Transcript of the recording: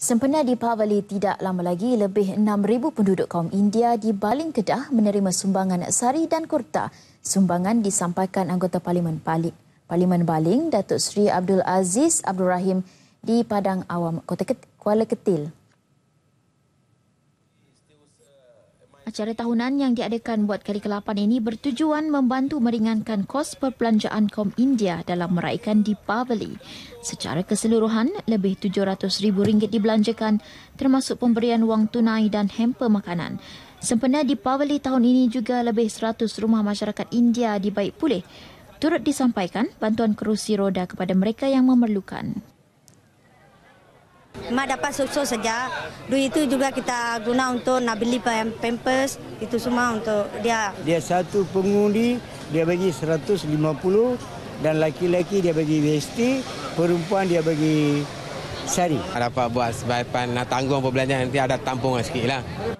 Sempena di Deepavali tidak lama lagi, lebih 6,000 penduduk kaum India di Baling Kedah menerima sumbangan sari dan kurta. Sumbangan disampaikan anggota Parlimen Balik. Parlimen Baling, Datuk Seri Abdul Aziz Abdul Rahim di Padang Awam, Kota Kuala Ketil. acara tahunan yang diadakan buat kali ke-8 ini bertujuan membantu meringankan kos perbelanjaan kaum India dalam meraihkan Deepavali. Secara keseluruhan, lebih rm ringgit dibelanjakan termasuk pemberian wang tunai dan hamper makanan. Sempena Deepavali tahun ini juga lebih 100 rumah masyarakat India dibaik pulih. Turut disampaikan bantuan kerusi roda kepada mereka yang memerlukan. Mak dapat susu saja. Duit itu juga kita guna untuk nak beli pampers. Itu semua untuk dia. Dia satu pengundi, dia bagi 150 dan laki-laki dia bagi VST, perempuan dia bagi sari. Dapat buat sebaikan nak tanggung perbelanjaan nanti ada tampungan lah sikit lah.